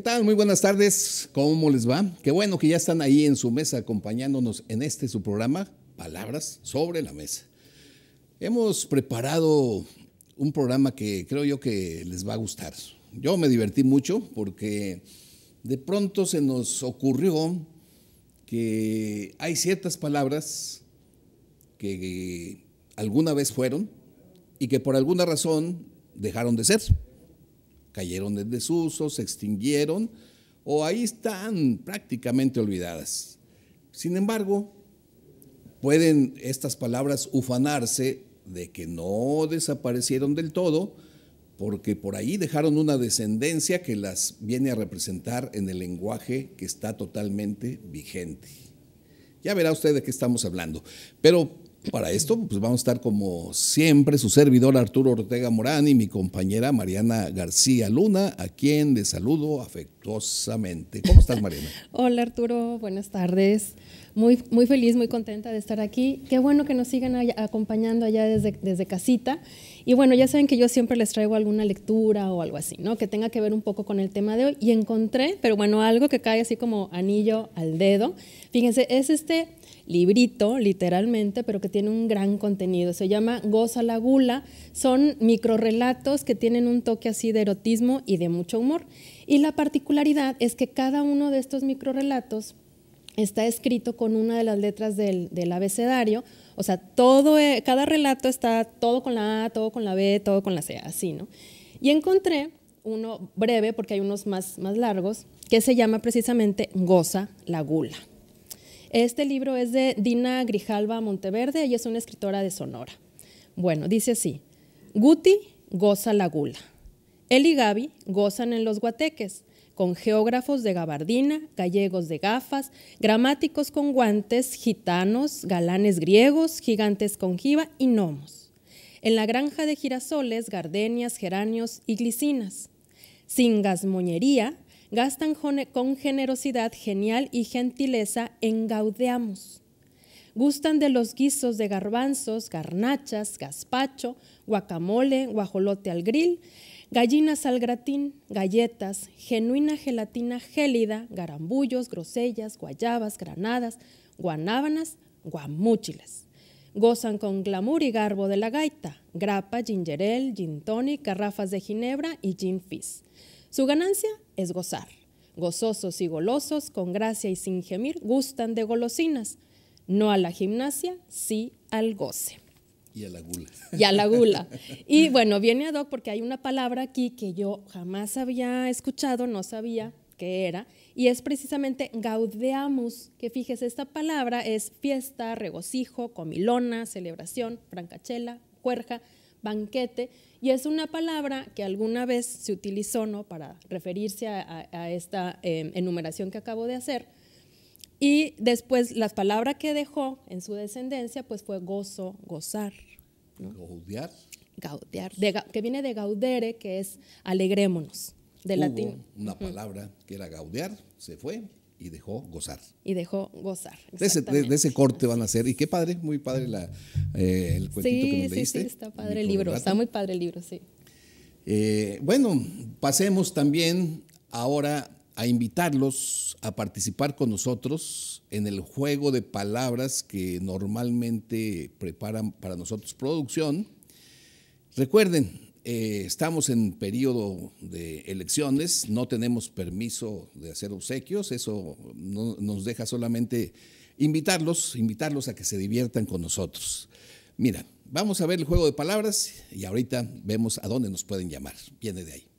¿Qué tal? Muy buenas tardes. ¿Cómo les va? Qué bueno que ya están ahí en su mesa acompañándonos en este su programa, Palabras sobre la Mesa. Hemos preparado un programa que creo yo que les va a gustar. Yo me divertí mucho porque de pronto se nos ocurrió que hay ciertas palabras que alguna vez fueron y que por alguna razón dejaron de ser cayeron en desuso, se extinguieron o ahí están prácticamente olvidadas. Sin embargo, pueden estas palabras ufanarse de que no desaparecieron del todo, porque por ahí dejaron una descendencia que las viene a representar en el lenguaje que está totalmente vigente. Ya verá usted de qué estamos hablando. Pero para esto, pues vamos a estar como siempre su servidor Arturo Ortega Morán y mi compañera Mariana García Luna, a quien les saludo afectuosamente. ¿Cómo estás, Mariana? Hola, Arturo. Buenas tardes. Muy, muy feliz, muy contenta de estar aquí. Qué bueno que nos sigan acompañando allá desde, desde casita. Y bueno, ya saben que yo siempre les traigo alguna lectura o algo así, ¿no? Que tenga que ver un poco con el tema de hoy. Y encontré, pero bueno, algo que cae así como anillo al dedo. Fíjense, es este librito, literalmente, pero que tiene un gran contenido. Se llama Goza la Gula. Son microrelatos que tienen un toque así de erotismo y de mucho humor. Y la particularidad es que cada uno de estos microrelatos está escrito con una de las letras del, abecedario. O sea, todo, eh, cada relato está todo con la A, todo con la B, todo con la C, así, ¿no? Y encontré uno breve, porque hay unos más largos, que se llama precisamente Goza la Gula. Este libro es de Dina Grijalva Monteverde, ella es una escritora de Sonora. Bueno, dice así, Guti goza la gula. Él y Gaby gozan en los guateques, con geógrafos de gabardina, gallegos de gafas, gramáticos con guantes, gitanos, galanes griegos, gigantes con jiba y gnomos. En la granja de girasoles, gardenias, geranios y glicinas. Sin gasmoñería, gastan con generosidad genial y gentileza, engaudeamos. Gustan de los guisos de garbanzos, garnachas, gazpacho, guacamole, guajolote al grill, gallinas al gratín, galletas, genuina gelatina gélida, garambullos, grosellas, guayabas, granadas, guanábanas, guamúchiles. Gozan con glamour y garbo de la gaita, grapa, gingerel, gin tonic, garrafas de ginebra y gin fizz. Su ganancia es gozar. Gozosos y golosos, con gracia y sin gemir, gustan de golosinas. No a la gimnasia, sí al goce. Y a la gula. Y a la gula. Y bueno, viene a Doc porque hay una palabra aquí que yo jamás había escuchado, no sabía qué era, y es precisamente gaudeamus, que fíjese, esta palabra es fiesta, regocijo, comilona, celebración, francachela, cuerja, banquete, y es una palabra que alguna vez se utilizó ¿no? para referirse a, esta em, enumeración que acabo de hacer. Y después la palabra que dejó en su descendencia pues fue gozo, gozar. Gaudear. Gaudear, que viene de gaudere, que es alegrémonos, de latín. Una palabra que era gaudear, se fue, y dejó gozar. Y dejó gozar. De ese, de, ese, corte van a ser. Y qué padre, muy padre la, eh, el cuentito que nos leíste. Sí, sí, está padre el libro, está muy padre el libro, sí. Eh, bueno, pasemos también ahora a invitarlos a participar con nosotros en el juego de palabras que normalmente preparan para nosotros producción. Recuerden, eh, estamos en periodo de elecciones, no tenemos permiso de hacer obsequios, eso nos deja solamente invitarlos, invitarlos a que se diviertan con nosotros. Mira, vamos a ver el juego de palabras y ahorita vemos a dónde nos pueden llamar. Viene de ahí.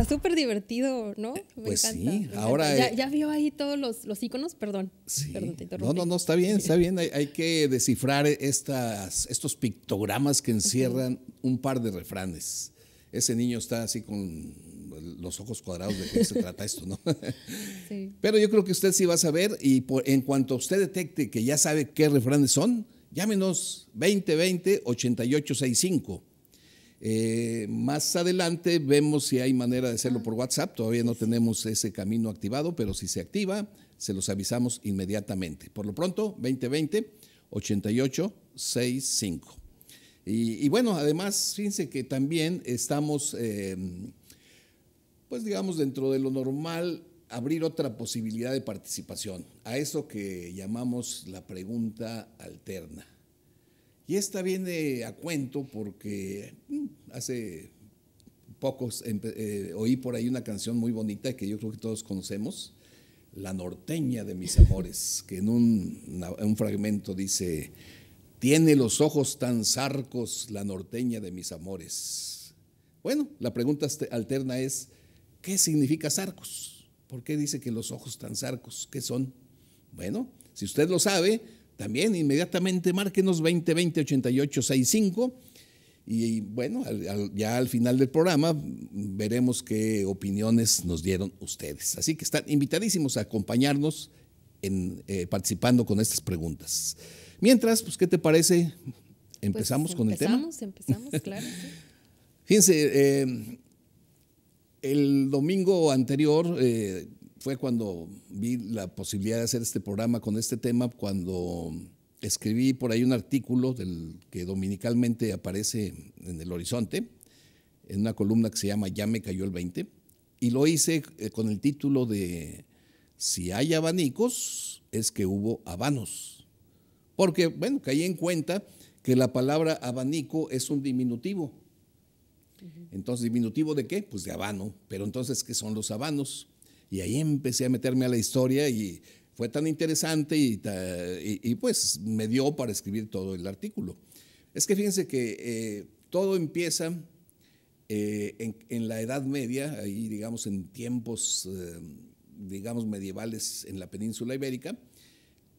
está súper divertido, ¿no? Eh, pues sí, ahora... Eh, ya, vio ahí todos los, los iconos, perdón. Sí. Perdón, te no, no, no, está bien, está bien. Hay, que descifrar estas, estos pictogramas que encierran un par de refranes. Ese niño está así con los ojos cuadrados de qué se trata esto, ¿no? sí. Pero yo creo que usted sí va a saber y en cuanto usted detecte que ya sabe qué refranes son, llámenos 2020-8865 eh, más adelante vemos si hay manera de hacerlo por WhatsApp. Todavía no tenemos ese camino activado, pero si se activa, se los avisamos inmediatamente. Por lo pronto, 2020-8865. Y, y bueno, además, fíjense que también estamos, em, pues digamos, dentro de lo normal, abrir otra posibilidad de participación, a eso que llamamos la pregunta alterna. Y esta viene a cuento porque mm, hace pocos eh, oí por ahí una canción muy bonita que yo creo que todos conocemos, La norteña de mis amores, que en un, un fragmento dice, tiene los ojos tan zarcos la norteña de mis amores. Bueno, la pregunta alterna es, ¿qué significa zarcos? ¿Por qué dice que los ojos tan zarcos? ¿Qué son? Bueno, si usted lo sabe, también inmediatamente márquenos 2020 8865 y bueno, ya al final del programa veremos qué opiniones nos dieron ustedes. Así que están invitadísimos a acompañarnos en, eh, participando con estas preguntas. Mientras, pues, ¿qué te parece? ¿Empezamos pues, con el tema? Empezamos, empezamos, claro. Fíjense, eh, el domingo anterior eh, fue cuando vi la posibilidad de hacer este programa con este tema, cuando escribí por ahí un artículo del que dominicalmente aparece en el horizonte, en una columna que se llama Ya me cayó el 20, y lo hice eh, con el título de Si hay abanicos, es que hubo abanos. Porque, bueno, caí en cuenta que la palabra abanico es un diminutivo. Entonces, ¿diminutivo de qué? Pues de habano. Pero entonces, ¿qué son los abanos? Y ahí empecé a meterme a la historia y fue tan interesante y, pues me dio para escribir todo el artículo. Es que fíjense que eh, todo empieza eh, en, la Edad Media, ahí digamos en tiempos, eh, digamos medievales en la península ibérica,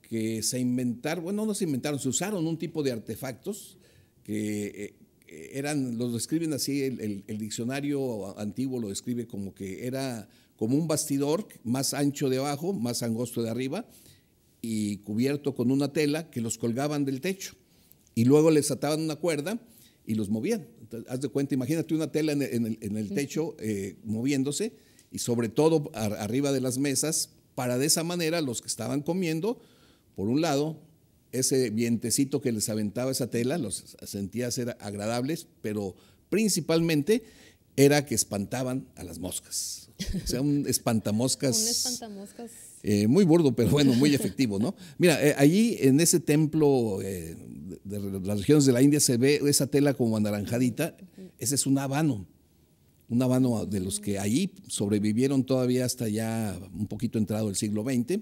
que se inventaron, bueno, no se inventaron, se usaron un tipo de artefactos que eh, eran, los describen así, el, diccionario antiguo lo describe como que era como un bastidor más ancho de abajo, más angosto de arriba y cubierto con una tela que los colgaban del techo y luego les ataban una cuerda y los movían. haz de cuenta, imagínate una tela en el, techo eh, moviéndose y sobre todo arriba de las mesas para de esa manera los que estaban comiendo, por un lado, ese vientecito que les aventaba esa tela, los sentía ser agradables, pero principalmente era que espantaban a las moscas. O sea, un espantamoscas. un espantamoscas. Eh, muy burdo, pero bueno, muy efectivo, ¿no? Mira, eh, allí en ese templo eh, de las regiones de la India se ve esa tela como anaranjadita. Ese es un habano. Un habano de los que mm. allí sobrevivieron todavía hasta ya un poquito entrado el siglo XX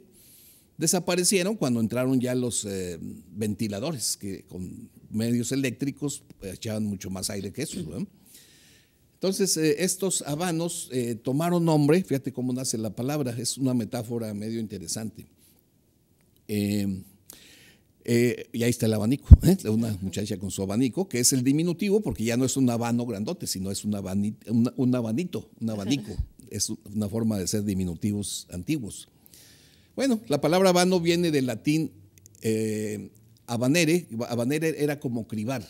desaparecieron cuando entraron ya los eh, ventiladores, que con medios eléctricos pues, echaban mucho más aire que esos. Entonces, eh, estos habanos eh, tomaron nombre, fíjate cómo nace la palabra, es una metáfora medio interesante. Em, y ahí está el abanico, una muchacha con su abanico, que es el diminutivo, porque ya no es un habano grandote, sino es un, abanito, un, un abanico. Es una forma de ser diminutivos antiguos. Bueno, la palabra habano viene del latín eh, habanere. Habanere era como cribar.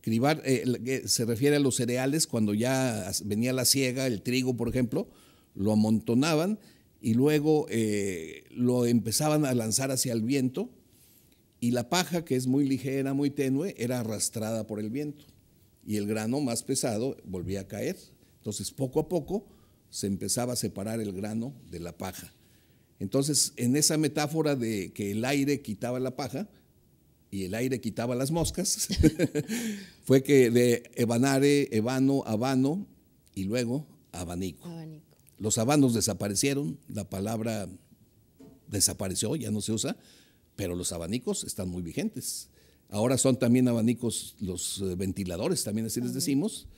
Cribar eh, eh, se refiere a los cereales cuando ya venía la siega, el trigo, por ejemplo, lo amontonaban y luego eh, lo empezaban a lanzar hacia el viento y la paja, que es muy ligera, muy tenue, era arrastrada por el viento y el grano más pesado volvía a caer. Entonces, poco a poco se empezaba a separar el grano de la paja. Entonces, en esa metáfora de que el aire quitaba la paja y el aire quitaba las moscas, fue que de ebanare, evano, habano y luego abanico. Los abanos desaparecieron, la palabra desapareció, ya no se usa, pero los abanicos están muy vigentes. Ahora son también abanicos los eh, ventiladores, también así les decimos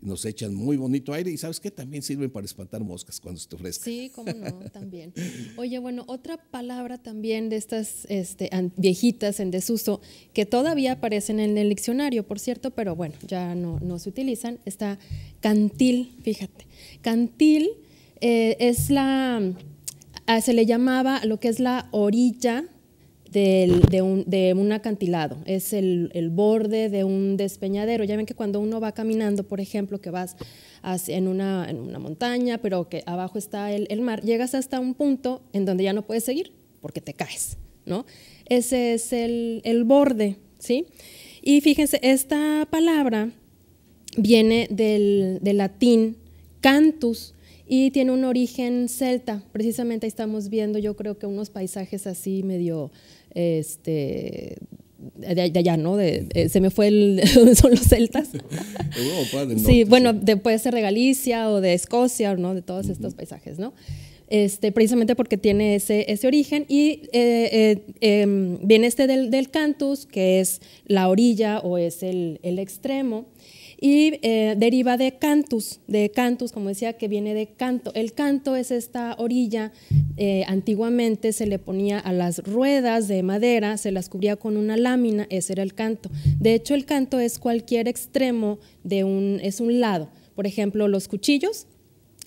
nos echan muy bonito aire y sabes que también sirven para espantar moscas cuando se te ofrezca. Sí, cómo no, también. Oye, bueno, otra palabra también de estas este, viejitas en desuso que todavía aparecen en el diccionario, por cierto, pero bueno, ya no, se utilizan, está cantil, fíjate. Cantil eh, es la, ah, se le llamaba lo que es la orilla de, un, de, un, acantilado, es el, borde de un despeñadero. Ya ven que cuando uno va caminando, por ejemplo, que vas en, una, en, una, montaña, pero que abajo está el, mar, llegas hasta un punto en donde ya no puedes seguir porque te caes, ¿no? Ese es el, borde, ¿sí? Y fíjense, esta palabra viene del, del latín cantus, y tiene un origen celta. Precisamente ahí estamos viendo, yo creo que unos paisajes así medio este, de, allá, ¿no? Eh, se me fue el, son los celtas. sí, bueno, puede ser de Galicia o de Escocia, ¿no? De todos estos paisajes, ¿no? Este, precisamente porque tiene ese, origen. Y eh, eh, em, viene este del, cantus, que es la orilla o es el, el extremo y eh, deriva de cantus, de cantus, como decía, que viene de canto. El canto es esta orilla, eh, antiguamente se le ponía a las ruedas de madera, se las cubría con una lámina, ese era el canto. De hecho, el canto es cualquier extremo de un, es un lado. Por ejemplo, los cuchillos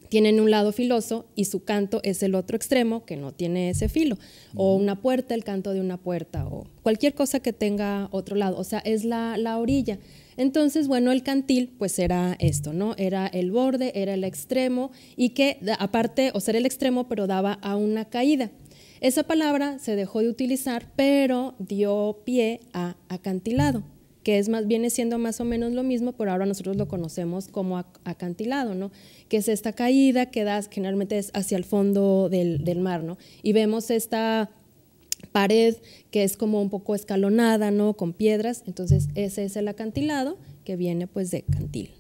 tienen un lado filoso y su canto es el otro extremo que no tiene ese filo. O una puerta, el canto de una puerta, o cualquier cosa que tenga otro lado. O sea, es la, orilla. Entonces, bueno, el cantil pues era esto, ¿no? Era el borde, era el extremo y que aparte, o sea, el extremo, pero daba a una caída. Esa palabra se dejó de utilizar, pero dio pie a acantilado que es más viene siendo más o menos lo mismo, pero ahora nosotros lo conocemos como acantilado, ¿no? Que es esta caída que das, generalmente es hacia el fondo del, mar, ¿no? Y vemos esta pared que es como un poco escalonada, ¿no? Con piedras, entonces ese es el acantilado que viene pues de cantil.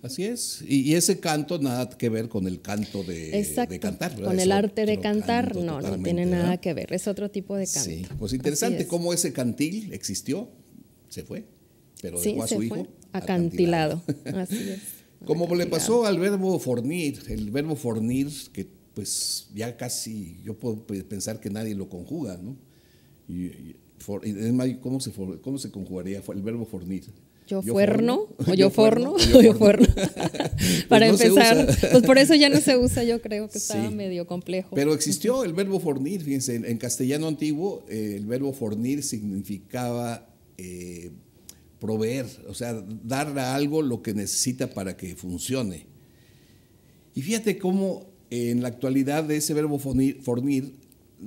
Así es. Y, ese canto nada que ver con el canto de, cantar. Con el arte de cantar, no, no tiene nada que ver. Es otro tipo de canto. Sí, pues interesante cómo ese cantil existió, se fue pero sí, su hijo acantilado. Así es. Como le pasó al verbo fornir, el verbo fornir, que pues ya casi yo puedo pensar que nadie lo conjuga, ¿no? Y, ¿cómo, se ¿cómo conjugaría el verbo fornir? Yo, fuerno, o yo, forno, o yo forno. Para empezar, pues por eso ya no se usa, yo creo que estaba medio complejo. Pero existió el verbo fornir, fíjense, en, castellano antiguo eh, el verbo fornir significaba eh, proveer, o sea, dar a algo lo que necesita para que funcione. Y fíjate cómo en la actualidad de ese verbo fornir,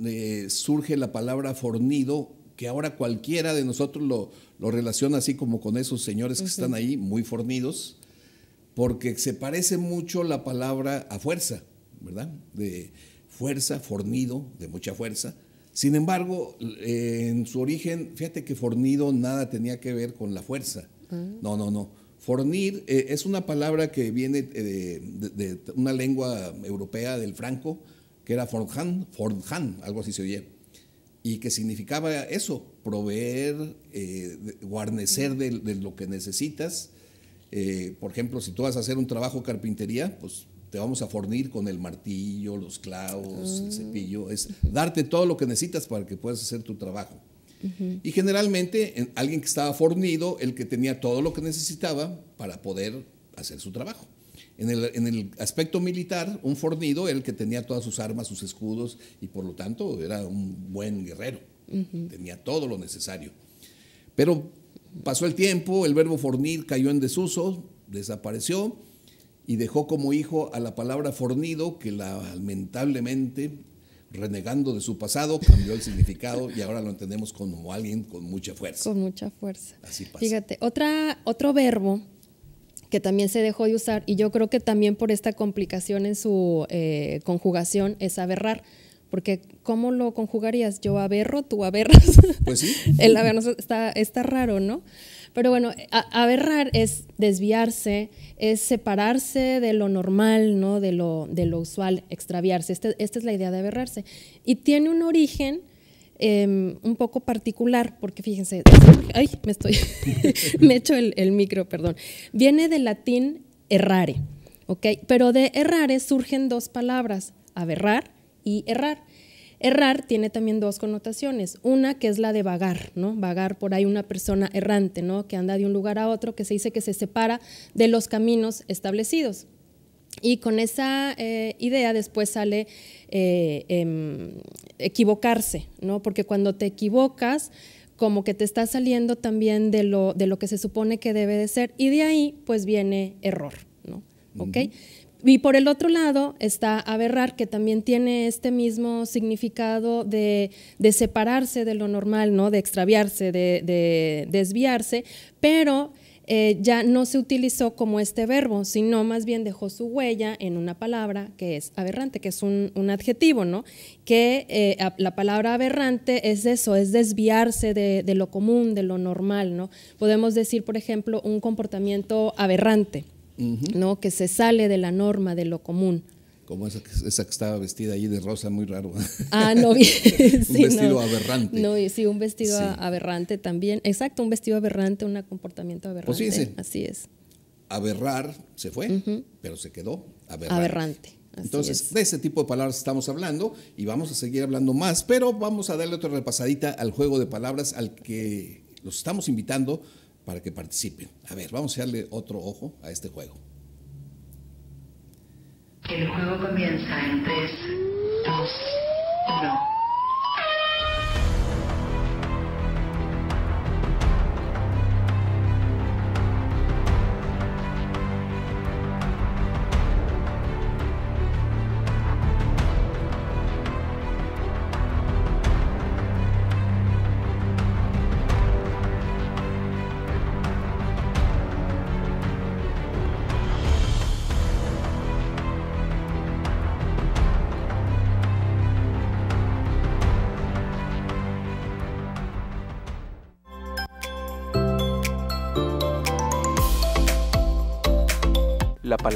eh, surge la palabra fornido, que ahora cualquiera de nosotros lo, relaciona así como con esos señores que están ahí, muy fornidos, porque se parece mucho la palabra a fuerza, ¿verdad? De fuerza, fornido, de mucha fuerza. Sin embargo, eh, en su origen, fíjate que fornido nada tenía que ver con la fuerza. Mm. No, no, no. Fornir eh, es una palabra que viene eh, de, una lengua europea del franco, que era forjan, algo así se oye, y que significaba eso, proveer, guarnecer mm. de, de, lo que necesitas. por ejemplo, si tú vas a hacer un trabajo carpintería, pues te vamos a fornir con el martillo, los clavos, el ah. cepillo, es darte todo lo que necesitas para que puedas hacer tu trabajo. Y generalmente alguien que estaba fornido, el que tenía todo lo que necesitaba para poder hacer su trabajo. En el, aspecto militar, un fornido, el que tenía todas sus armas, sus escudos, y por lo tanto era un buen guerrero, tenía todo lo necesario. Pero pasó el tiempo, el verbo fornir cayó en desuso, desapareció, y dejó como hijo a la palabra fornido, que lamentablemente, renegando de su pasado, cambió el significado y ahora lo entendemos como alguien con mucha fuerza. Con mucha fuerza. Así pasa. Fíjate, otra, otro verbo que también se dejó de usar, y yo creo que también por esta complicación en su eh, conjugación, es aberrar. Porque, ¿cómo lo conjugarías? Yo aberro, tú aberras. Pues sí. el aberro está, está raro, ¿no? Pero bueno, aberrar es desviarse, es separarse de lo normal, ¿no? de, lo, de lo usual, extraviarse. Este, esta es la idea de aberrarse. Y tiene un origen em, un poco particular, porque fíjense, ay, me estoy, me echo el, el, micro, perdón. Viene del latín errare, ¿ok? Pero de errare surgen dos palabras, aberrar y errar. Errar tiene también dos connotaciones. Una que es la de vagar, ¿no? Vagar por ahí una persona errante, ¿no? Que anda de un lugar a otro, que se dice que se separa de los caminos establecidos. Y con esa eh, idea después sale eh, em, equivocarse, ¿no? Porque cuando te equivocas, como que te estás saliendo también de lo, de lo que se supone que debe de ser. Y de ahí, pues viene error, ¿no? ¿Ok? Y por el otro lado está aberrar, que también tiene este mismo significado de, separarse de lo normal, ¿no? de extraviarse, de, desviarse, pero eh, ya no se utilizó como este verbo, sino más bien dejó su huella en una palabra que es aberrante, que es un, adjetivo, ¿no? Que eh, la palabra aberrante es eso, es desviarse de, de lo común, de lo normal, ¿no? Podemos decir, por ejemplo, un comportamiento aberrante. ¿no? que se sale de la norma, de lo común. Como esa, que estaba vestida allí de rosa, muy raro. Ah, no, bien. un vestido aberrante. sí, un vestido aberrante también. Exacto, un vestido aberrante, un comportamiento aberrante. Pues así es. Aberrar se fue, pero se quedó aberrante. Entonces, de ese tipo de palabras estamos hablando y vamos a seguir hablando más, pero vamos a darle otra repasadita al juego de palabras al que los estamos invitando para que participen. A ver, vamos a darle otro ojo a este juego. El juego comienza en 3, 2, 1.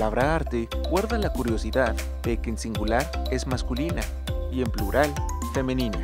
palabra arte guarda la curiosidad de que en singular es masculina y en plural femenina.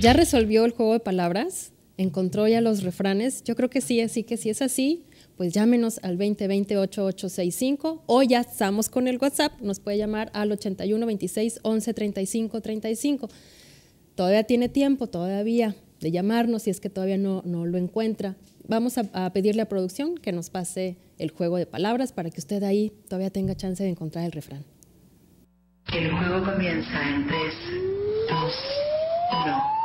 ¿Ya resolvió el juego de palabras? encontró ya los refranes. Yo creo que sí, así que si es así, pues llámenos al 2020-8865 o ya estamos con el WhatsApp, nos puede llamar al 81 26 11 35 35. Todavía tiene tiempo, todavía, de llamarnos si es que todavía no, no lo encuentra. Vamos a, a pedirle a producción que nos pase el juego de palabras para que usted ahí todavía tenga chance de encontrar el refrán. El juego comienza en 3, 2, 1.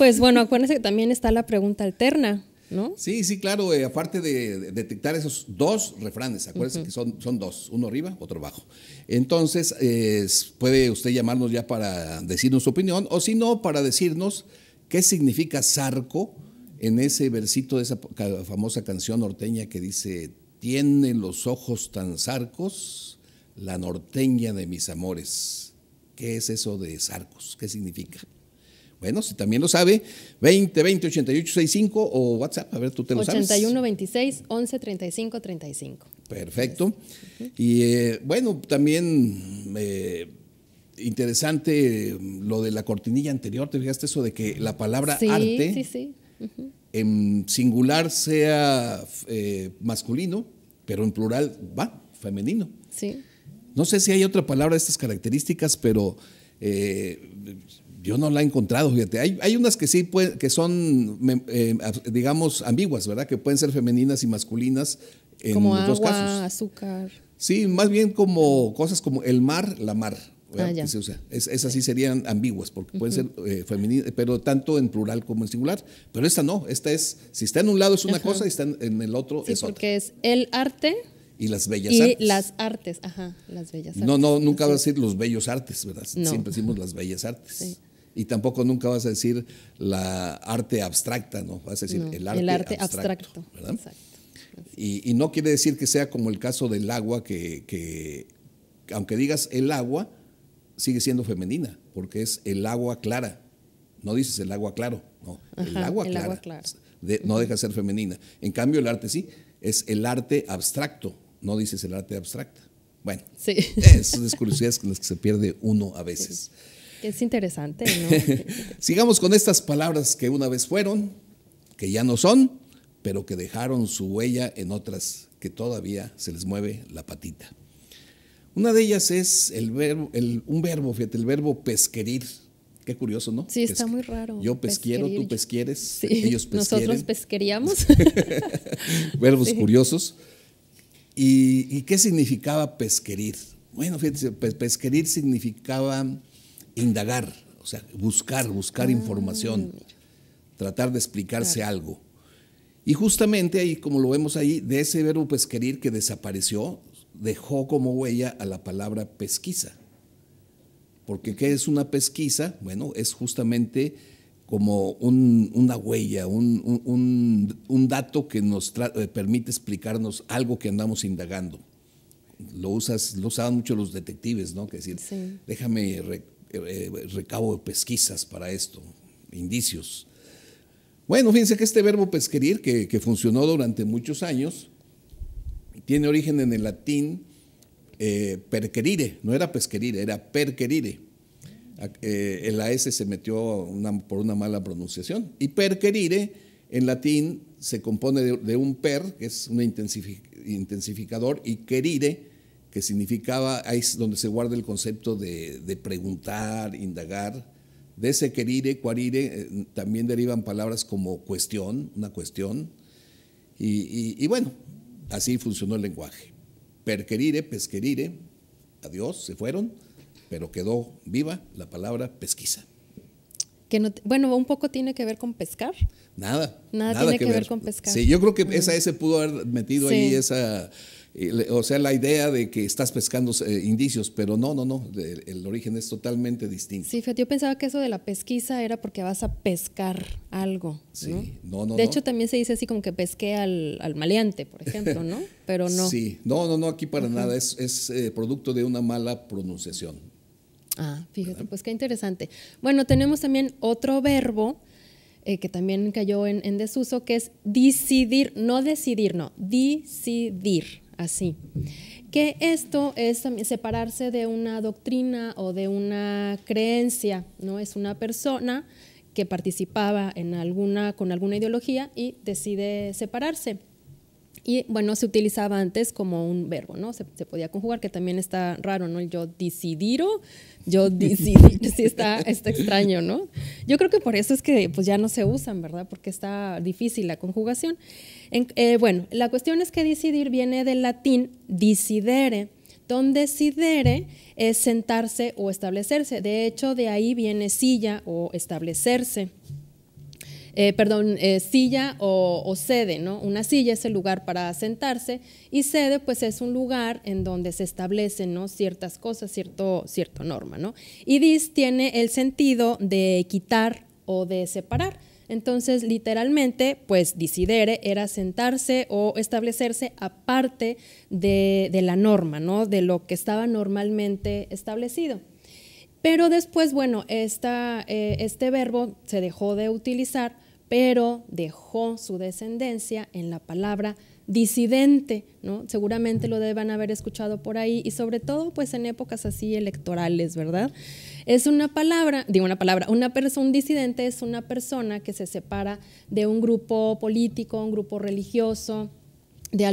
Pues bueno, acuérdense que también está la pregunta alterna, ¿no? Sí, sí, claro. Eh, aparte de detectar esos dos refranes, acuérdense que son, dos, uno arriba, otro abajo. Entonces, eh, puede usted llamarnos ya para decirnos su opinión, o si no, para decirnos qué significa zarco en ese versito de esa famosa canción norteña que dice, tiene los ojos tan zarcos, la norteña de mis amores. ¿Qué es eso de zarcos? ¿Qué significa? Bueno, si también lo sabe, 20 20 88 65 o WhatsApp, a ver, tú te lo sabes. 81 26 11 35 35. Perfecto. Y eh, bueno, también eh, interesante lo de la cortinilla anterior, ¿te fijaste eso de que la palabra arte en singular sea eh, masculino, pero en plural va, femenino? Sí. No sé si hay otra palabra de estas características, pero yo no la he encontrado, fíjate. Hay, unas que sí puede, que son, eh, digamos, ambiguas, ¿verdad? Que pueden ser femeninas y masculinas en como agua, azúcar. Sí, más bien como cosas como el mar, la mar. Ah, esas sí serían ambiguas, porque pueden ser eh, femeninas, pero tanto en plural como en singular. Pero esta no, esta es, si está en un lado es una cosa y está en, el otro es otra. porque es el arte. Y las bellas artes. Y las artes, ajá, las bellas artes. No, no, nunca va a decir los bellos artes, ¿verdad? Siempre decimos las bellas artes. Sí. Y tampoco nunca vas a decir la arte abstracta, ¿no? Vas a decir el, arte el arte abstracto. Exacto. Y, no quiere decir que sea como el caso del agua, que, aunque digas el agua, sigue siendo femenina, porque es el agua clara. No dices el agua claro, no, el agua clara. no deja ser femenina. En cambio, el arte sí, es el arte abstracto, no dices el arte abstracta. Bueno, sí. es, curiosidades con las que se pierde uno a veces. Es interesante, ¿no? Sigamos con estas palabras que una vez fueron, que ya no son, pero que dejaron su huella en otras que todavía se les mueve la patita. Una de ellas es el verbo, un verbo, fíjate, el verbo pesquerir. Qué curioso, ¿no? Sí, está muy raro. Yo pesquiero, tú pesquieres, ellos pesquieren. Nosotros pesqueríamos. Verbos curiosos. ¿Y, qué significaba pesquerir? Bueno, fíjate, pesquerir significaba indagar, o sea, buscar, buscar mm, información, tratar de explicarse algo. Y justamente ahí, como lo vemos ahí, de ese verbo pesquerir que desapareció, dejó como huella a la palabra pesquisa. Porque ¿qué es una pesquisa? Bueno, es justamente como una huella, un, dato que nos eh, permite explicarnos algo que andamos indagando. Lo usas, lo usaban mucho los detectives, ¿no? Que decir, déjame eh, recabo de pesquisas para esto, indicios. Bueno, fíjense que este verbo pesquerir, que, funcionó durante muchos años, tiene origen en el latín eh, perquerire, no era pesquerire, era perquerire. Eh, el s se metió por una mala pronunciación. Y perquerire en latín se compone de, un per, que es un intensificador, y querire, que significaba, ahí es donde se guarda el concepto de, preguntar, indagar. De ese cuarire, eh, también derivan palabras como cuestión, una cuestión. Y, y bueno, así funcionó el lenguaje. Perquerire, pesquerire, adiós, se fueron, pero quedó viva la palabra pesquisa no, bueno, un poco tiene que ver con pescar. Nada. Nada, tiene que, ver. con pescar. Sí, yo creo que esa ah. ese pudo haber metido ahí esa eh, o sea, la idea de que estás pescando eh, indicios, pero no, no, no, el, origen es totalmente distinto. Sí, yo pensaba que eso de la pesquisa era porque vas a pescar algo. Sí, no, no. de hecho, también se dice así como que pesqué al, al maleante, por ejemplo, ¿no? Pero no. Sí, no, no, no, aquí para nada, es, eh, producto de una mala pronunciación. Ah, fíjate, pues qué interesante. Bueno, tenemos también otro verbo eh, que también cayó en, desuso, que es decidir, no decidir, no, decidir, así. Que esto es separarse de una doctrina o de una creencia, ¿no? Es una persona que participaba en alguna, con alguna ideología y decide separarse. Y bueno, se utilizaba antes como un verbo, ¿no? Se, podía conjugar, que también está raro, ¿no? Yo decidiro, yo decidir, sí está, extraño, ¿no? Yo creo que por eso es que pues ya no se usan, ¿verdad? Porque está difícil la conjugación. Eh, bueno, la cuestión es que decidir viene del latín decidere, donde decidere es sentarse o establecerse. De hecho, de ahí viene silla o establecerse. Eh, perdón, eh, silla o, sede, ¿no? Una silla es el lugar para sentarse y sede, pues es un lugar en donde se establecen, ¿no? Ciertas cosas, cierto, cierto norma, ¿no? Y dis tiene el sentido de quitar o de separar. Entonces, literalmente, pues disidere era sentarse o establecerse aparte de, la norma, ¿no? De lo que estaba normalmente establecido. Pero después, bueno, eh, este verbo se dejó de utilizar pero dejó su descendencia en la palabra disidente, ¿no? Seguramente lo deban haber escuchado por ahí y sobre todo pues en épocas así electorales, ¿verdad? Es una palabra, digo una palabra, una persona un disidente es una persona que se separa de un grupo político, un grupo religioso, de,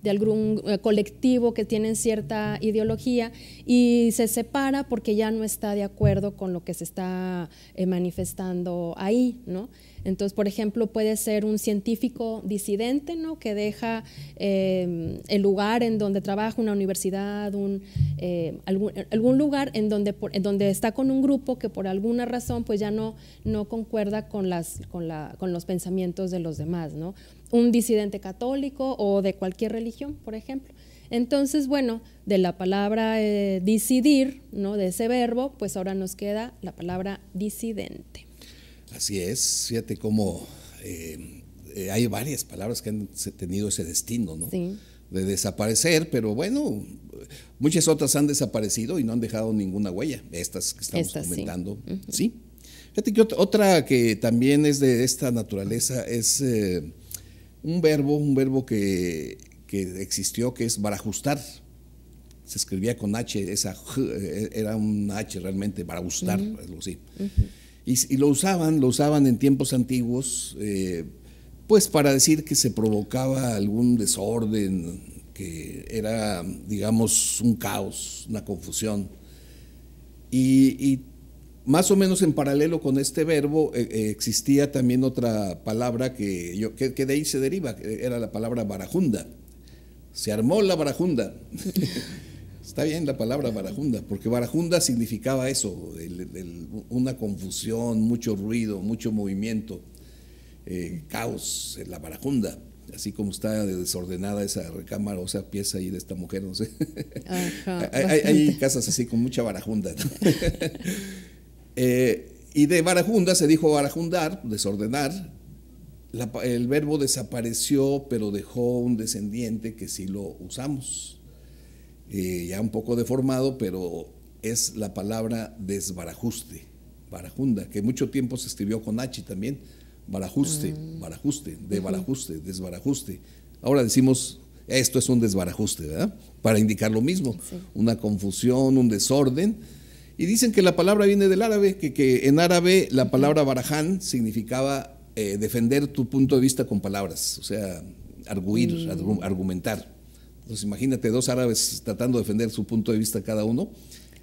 de algún eh, colectivo que tiene cierta ideología y se separa porque ya no está de acuerdo con lo que se está eh, manifestando ahí, ¿no? Entonces, por ejemplo, puede ser un científico disidente, ¿no? Que deja em, el lugar en donde trabaja, una universidad, eh, algún, lugar en donde, está con un grupo que por alguna razón pues ya no, concuerda con, los pensamientos de los demás, ¿no? Un disidente católico o de cualquier religión, por ejemplo. Entonces, bueno, de la palabra eh, decidir, ¿no? De ese verbo, pues ahora nos queda la palabra disidente. Así es, fíjate cómo eh, eh, hay varias palabras que han tenido ese destino, ¿no? De desaparecer, pero bueno, muchas otras han desaparecido y no han dejado ninguna huella, estas que estamos comentando, sí. Fíjate que otra que también es de esta naturaleza es eh, un verbo, un verbo que, existió que es para ajustar. Se escribía con H, esa era un H realmente, para gustar algo así. Y, lo usaban, lo usaban en tiempos antiguos, eh, pues para decir que se provocaba algún desorden, que era, digamos, un caos, una confusión. Y, más o menos en paralelo con este verbo eh, eh, existía también otra palabra que, yo, que, de ahí se deriva, era la palabra barajunda. Se armó la barajunda. Está bien la palabra barajunda, porque barajunda significaba eso, una confusión, mucho ruido, mucho movimiento, eh, caos caos, la barajunda, así como está desordenada esa recámara o esa pieza ahí de esta mujer, no sé. hay, casas así con mucha barajunda. Eh, y de barajunda se dijo barajundar, desordenar. el verbo desapareció, pero dejó un descendiente que sí lo usamos eh, ya un poco deformado, pero es la palabra desbarajuste, barajunda, que mucho tiempo se escribió con H también, barajuste, mm. barajuste, de barajuste, desbarajuste. Ahora decimos, esto es un desbarajuste, ¿verdad? Para indicar lo mismo, una confusión, un desorden. Y dicen que la palabra viene del árabe, que, en árabe la palabra baraján significaba eh, defender tu punto de vista con palabras, o sea, arguir, mm. argumentar pues imagínate, dos árabes tratando de defender su punto de vista cada uno,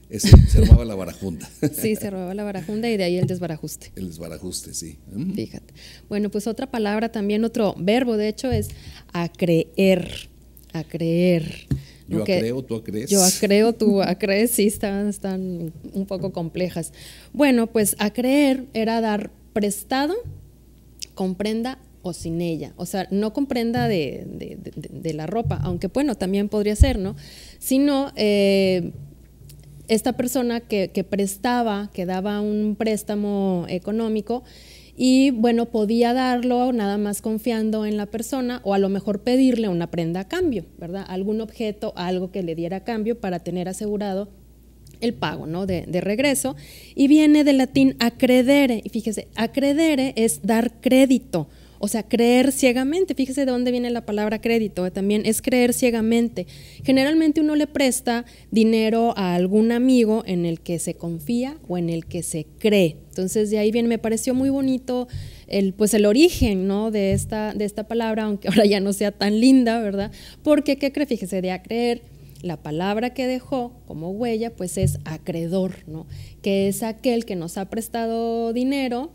se robaba la barajunda. sí, se robaba la barajunda y de ahí el desbarajuste. El desbarajuste, sí. Fíjate. Bueno, pues otra palabra también, otro verbo, de hecho, es a creer, a creer. Yo creo, acreo, tú acrees. Yo creo, tú acrees, sí, están, un poco complejas. Bueno, pues a creer era dar prestado, comprenda o sin ella. O sea, no con prenda de, la ropa, aunque bueno, también podría ser, ¿no? Sino eh, esta persona que, prestaba, que daba un préstamo económico y bueno, podía darlo nada más confiando en la persona o a lo mejor pedirle una prenda a cambio, ¿verdad? Algún objeto, algo que le diera a cambio para tener asegurado el pago ¿no? de, de, regreso y viene del latín acredere. Y fíjese, acredere es dar crédito o sea, creer ciegamente. Fíjese de dónde viene la palabra crédito, eh, también es creer ciegamente. Generalmente uno le presta dinero a algún amigo en el que se confía o en el que se cree. Entonces de ahí viene, me pareció muy bonito el, pues el origen ¿no? de, esta, de esta palabra, aunque ahora ya no sea tan linda, ¿verdad? Porque, ¿qué cree? Fíjese, de a creer, la palabra que dejó como huella, pues es acreedor, ¿no? Que es aquel que nos ha prestado dinero,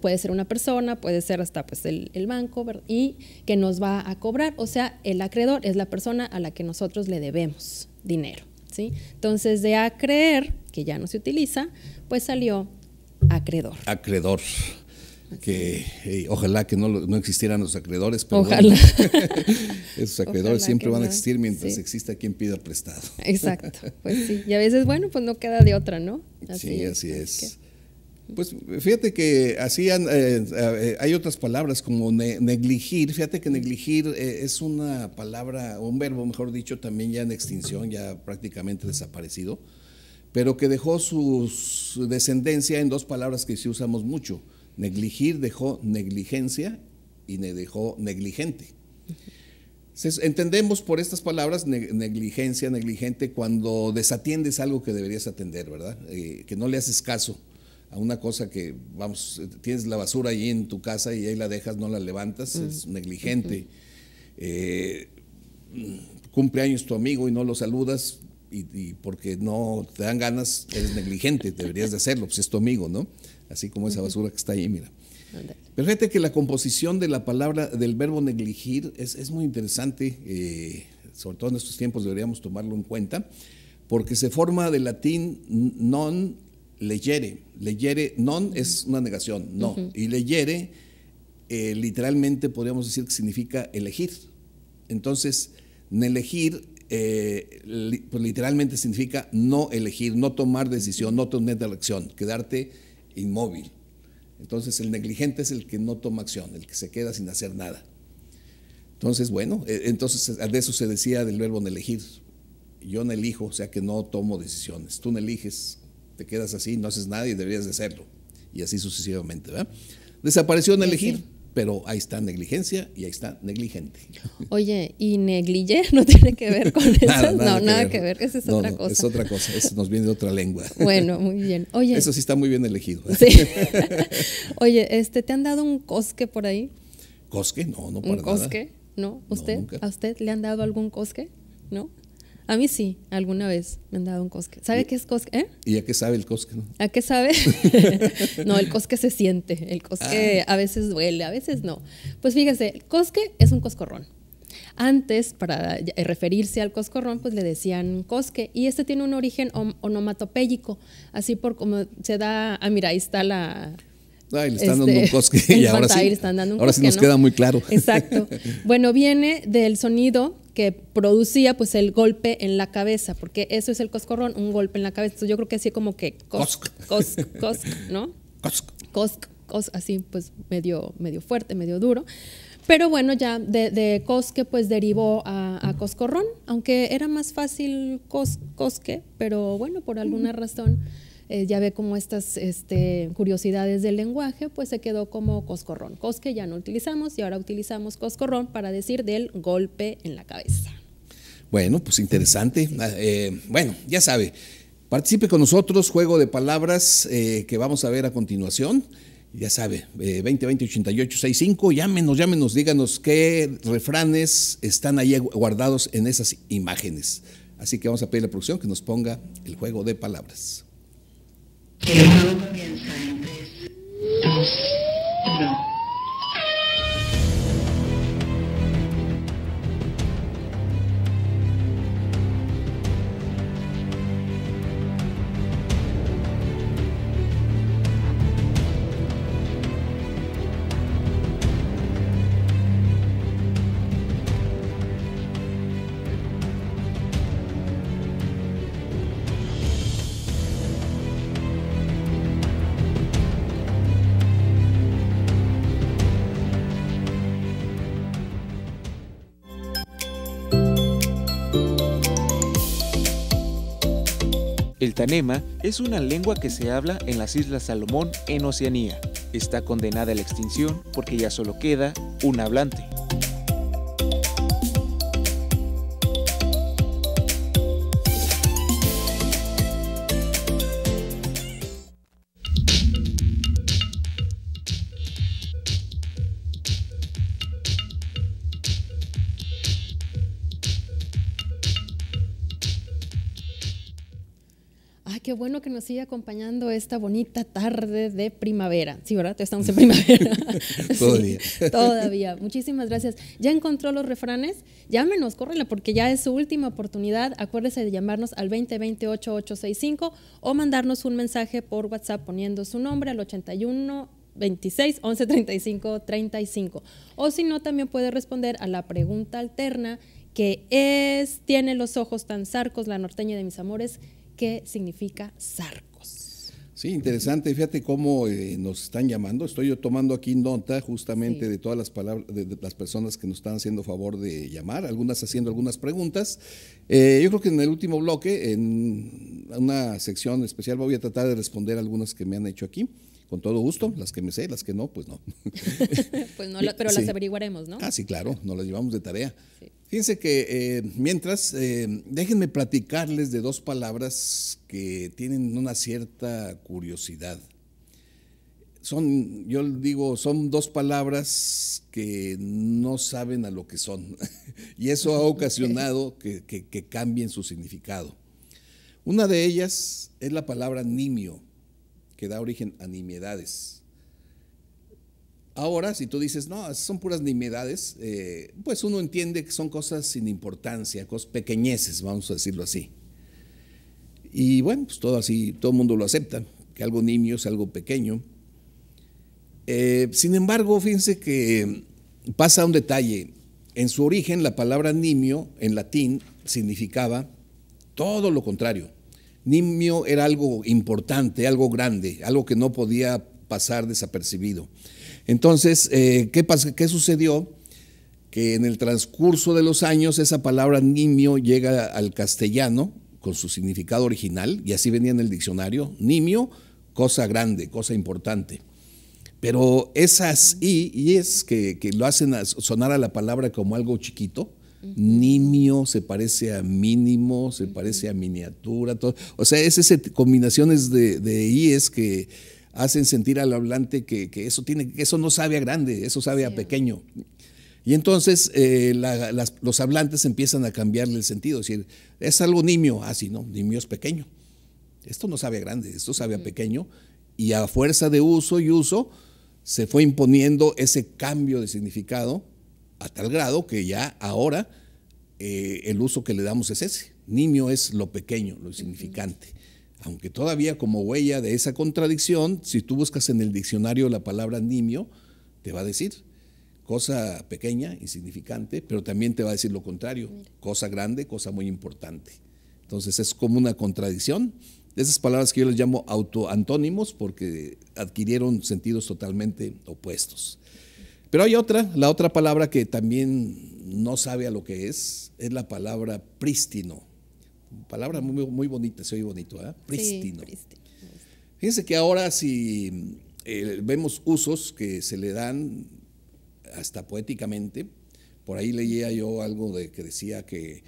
Puede ser una persona, puede ser hasta pues, el, banco, y que nos va a cobrar. O sea, el acreedor es la persona a la que nosotros le debemos dinero. ¿sí? Entonces, de acreer, que ya no se utiliza, pues salió acreedor. Acreedor. Que eh, ojalá que no, no, existieran los acreedores, pero ojalá. esos acreedores siempre van a existir mientras exista quien pida prestado. Exacto, pues sí. Y a veces, bueno, pues no queda de otra, ¿no? Así sí, así es. Pues fíjate que así eh, eh, hay otras palabras como negligir, fíjate que negligir eh, es una palabra, un verbo, mejor dicho, también ya en extinción, ya prácticamente desaparecido, pero que dejó su descendencia en dos palabras que sí usamos mucho. Negligir dejó negligencia y me dejó negligente. Entendemos por estas palabras negligencia, negligente, cuando desatiendes algo que deberías atender, ¿verdad? que no le haces caso a una cosa que, vamos, tienes la basura ahí en tu casa y ahí la dejas, no la levantas, es negligente. Eh, cumpleaños tu amigo y no lo saludas y, porque no te dan ganas, eres negligente, deberías de hacerlo, pues es tu amigo, ¿no? Así como esa basura que está ahí, mira. Pero fíjate que la composición de la palabra, del verbo negligir, es, muy interesante, eh, sobre todo en estos tiempos deberíamos tomarlo en cuenta, porque se forma de latín non leyere, leyere, non es una negación, no, y leyere eh, literalmente podríamos decir que significa elegir. Entonces, no elegir eh, pues literalmente significa no elegir, no tomar decisión, no tener elección, quedarte inmóvil. Entonces, el negligente es el que no toma acción, el que se queda sin hacer nada. Entonces, bueno, e, entonces de eso se decía del verbo nelegir elegir. Yo no elijo, o sea que no tomo decisiones. Tú no eliges, te quedas así, no haces nada y deberías de hacerlo. Y así sucesivamente, ¿verdad? Desapareció en elegir, pero ahí está negligencia y ahí está negligente. Oye, ¿y neglige no tiene que ver con eso? no, nada que ver, esa es otra no, cosa. Es otra cosa, eso nos viene de otra lengua. bueno, muy bien. Oye. Eso sí está muy bien elegido. ¿eh? Oye, este, ¿te han dado un cosque por ahí? ¿Cosque? No, no para ¿Un cosque? ¿No? ¿Usted? No, usted a usted le han dado algún cosque? ¿No? A mí sí, alguna vez me han dado un cosque. ¿Sabe qué es cosque? ¿Eh? ¿Y a qué sabe el cosque? ¿A qué sabe? no, el cosque se siente. El cosque ah. a veces duele, a veces no. Pues fíjese, el cosque es un coscorrón. Antes, para referirse al coscorrón, pues le decían cosque. Y este tiene un origen onomatopéyico. Así por como se da. Ah, mira, ahí está la, Ay, le están dando este, un cosque. Y ahora, sí, ahora sí nos queda muy claro. Exacto. Bueno, viene del sonido que producía pues el golpe en la cabeza, porque eso es el coscorrón, un golpe en la cabeza. Entonces yo creo que así como que cosc, cosc, cosc, ¿no? Cosc. Cosc, así pues medio, medio fuerte, medio duro. Pero bueno, ya de, Cosque pues derivó a, Coscorrón, aunque era más fácil Cosque, pero bueno, por alguna razón eh, ya ve como estas este, curiosidades del lenguaje, pues se quedó como coscorrón. Cosque ya no utilizamos y ahora utilizamos coscorrón para decir del golpe en la cabeza. Bueno, pues interesante. Ah, eh, bueno, ya sabe, participe con nosotros, juego de palabras eh, que vamos a ver a continuación. Ya sabe, eh, 2020-8865, llámenos, llámenos, díganos qué refranes están ahí guardados en esas imágenes. Así que vamos a pedir a la producción que nos ponga el juego de palabras. El juego comienza en 3, 2, 1 El Tanema es una lengua que se habla en las Islas Salomón en Oceanía. Está condenada a la extinción porque ya solo queda un hablante. nos sigue acompañando esta bonita tarde de primavera. Sí, ¿verdad? Estamos en primavera. todavía. todavía. Muchísimas gracias. ¿Ya encontró los refranes? Llámenos, correla porque ya es su última oportunidad. Acuérdese de llamarnos al 28 865 o mandarnos un mensaje por WhatsApp poniendo su nombre al 81 26 11 35 35. O si no, también puede responder a la pregunta alterna que es, tiene los ojos tan sarcos, la norteña de mis amores, ¿Qué significa Sarcos. Sí, interesante. Fíjate cómo eh, nos están llamando. Estoy yo tomando aquí nota justamente de todas las palabras, de, las personas que nos están haciendo favor de llamar, algunas haciendo algunas preguntas. Eh, yo creo que en el último bloque, en una sección especial, voy a tratar de responder algunas que me han hecho aquí con todo gusto, las que me sé, las que no, pues no. Pues pero las averiguaremos, ¿no? Ah, sí, claro, nos las llevamos de tarea. Sí. Fíjense que eh, mientras, eh, déjenme platicarles de dos palabras que tienen una cierta curiosidad. Son, yo digo, son dos palabras que no saben a lo que son. y eso ha ocasionado que cambien su significado. Una de ellas es la palabra nimio, que da origen a nimiedades. Ahora, si tú dices, no, son puras nimiedades, eh, pues uno entiende que son cosas sin importancia, cosas pequeñeces, vamos a decirlo así. Y bueno, pues todo así, todo el mundo lo acepta, que algo nimio es algo pequeño. Eh, sin embargo, fíjense que pasa un detalle. En su origen, la palabra nimio en latín significaba todo lo contrario. Nimio era algo importante, algo grande, algo que no podía pasar desapercibido. Entonces, eh, ¿qué, ¿qué sucedió? Que en el transcurso de los años esa palabra nimio llega al castellano con su significado original, y así venía en el diccionario, nimio, cosa grande, cosa importante. Pero esas i y es que, lo hacen sonar a la palabra como algo chiquito, nimio, se parece a mínimo, se parece a miniatura, todo. o sea, es esas combinaciones de, de es que hacen sentir al hablante que, eso, tiene, que eso no sabe a grande, eso sabe a pequeño. Y entonces eh, los hablantes empiezan a cambiarle el sentido, es decir, es algo nimio, así, ah, ¿no? Nimio es pequeño. Esto no sabe a grande, esto sabe a pequeño. Y a fuerza de uso y uso se fue imponiendo ese cambio de significado a tal grado que ya ahora eh, el uso que le damos es ese. Nimio es lo pequeño, lo insignificante aunque todavía como huella de esa contradicción, si tú buscas en el diccionario la palabra nimio, te va a decir cosa pequeña, insignificante, pero también te va a decir lo contrario, cosa grande, cosa muy importante. Entonces es como una contradicción. Esas palabras que yo les llamo autoantónimos porque adquirieron sentidos totalmente opuestos. Pero hay otra, la otra palabra que también no sabe a lo que es, es la palabra prístino. Palabra muy, muy bonita, se oye bonito, ¿verdad? Prístino. Fíjense que ahora si eh, vemos usos que se le dan hasta poéticamente, por ahí leía yo algo de que decía que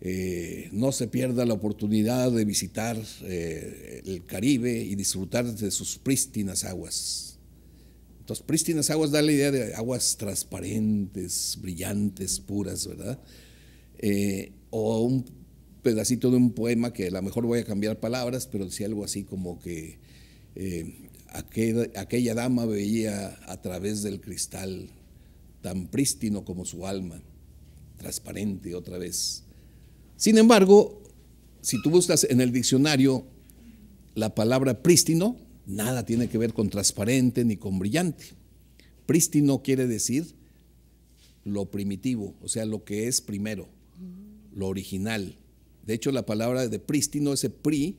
eh, no se pierda la oportunidad de visitar eh, el Caribe y disfrutar de sus prístinas aguas. Entonces, prístinas aguas da la idea de aguas transparentes, brillantes, puras, ¿verdad? o un pedacito de un poema que a lo mejor voy a cambiar palabras, pero decía algo así como que eh, aquella, aquella dama veía a través del cristal tan prístino como su alma, transparente otra vez. Sin embargo, si tú buscas en el diccionario la palabra prístino, nada tiene que ver con transparente ni con brillante. Prístino quiere decir lo primitivo, o sea, lo que es primero, lo original, de hecho, la palabra de prístino, ese pri,